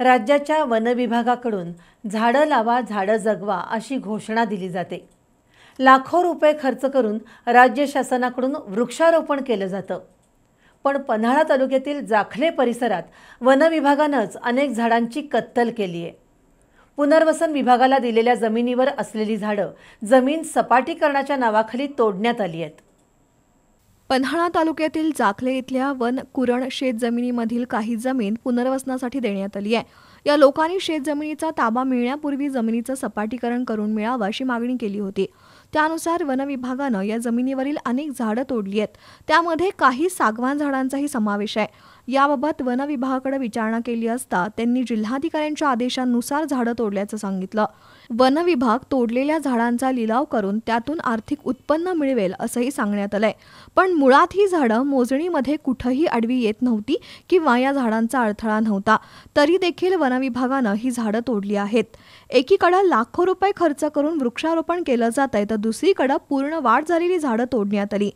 राज्याच्या वनविभागाकडून झाडं लावा झाडं जगवा अशी घोषणा दिली जाते लाखो रुपये खर्च करून राज्य शासनाकडून वृक्षारोपण केलं जातं पण पन्हाळा तालुक्यातील जाखले परिसरात वनविभागानंच अनेक झाडांची कत्तल केली आहे पुनर्वसन विभागाला दिलेल्या जमिनीवर असलेली झाडं जमीन सपाटीकरणाच्या नावाखाली तोडण्यात आली आहेत पन्हाळा तालुक्यातील जाखले इथल्या वन कुरण शेत जमिनीमधील काही जमीन पुनर्वसनासाठी देण्यात आली आहे या लोकांनी शेतजमिनीचा ताबा मिळण्यापूर्वी जमिनीचं सपाटीकरण करून मिळावं अशी मागणी केली होती त्यानुसार वन वनविभागानं या जमिनीवरील अनेक झाडं तोडली आहेत त्यामध्ये काही सागवान झाडांचाही समावेश आहे याबाबत वन विभागाकडे विचारणा केली असता त्यांनी जिल्हाधिकाऱ्यांच्या आदेशानुसार झाडं तोडल्याचं सांगितलं वन विभाग तोडलेल्या झाडांचा लिलाव करून त्यातून आर्थिक उत्पन्न मिळवेल असंही सांगण्यात आलंय पण मुळात ही झाडं मोजणीमध्ये कुठंही आडवी येत नव्हती किंवा या झाडांचा अडथळा नव्हता तरी देखील वन वन विभागानं ही झाडं तोडली आहेत एकीकडे लाखो रुपये खर्च करून वृक्षारोपण केलं जात आहे तर दुसरीकडे पूर्ण वाढ झालेली झाडं तोडण्यात आली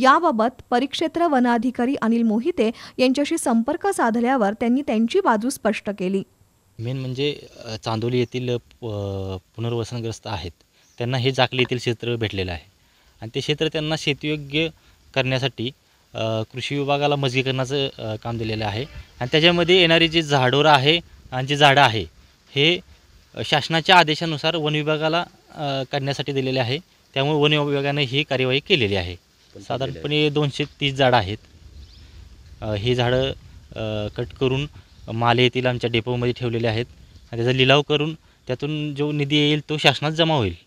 याबाबत परिक्षेत्र वनाधिकारी अनिल मोहिते यांच्याशी संपर्क साधल्यावर त्यांनी त्यांची बाजू स्पष्ट केली मेन म्हणजे चांदोली येथील पुनर्वसनग्रस्त आहेत त्यांना हे जाकली येथील क्षेत्र भेटलेलं आहे आणि ते क्षेत्र त्यांना शेतीयोग्य करण्यासाठी कृषी विभागाला मजगीकरणाचं काम दिलेलं आहे आणि त्याच्यामध्ये येणारी जी झाडोरं आहे आणि जे झाडं आहे हे शासनाच्या आदेशानुसार वन विभागाला काढण्यासाठी दिलेले आहे त्यामुळे वन विभागाने ही कार्यवाही केलेली आहे साधारणपणे दोनशे तीस झाडं आहेत ही झाडं कट करून माले येथील आमच्या डेपोमध्ये ठेवलेले आहेत त्याचा लिलाव करून त्यातून जो निधी येईल तो शासनात जमा होईल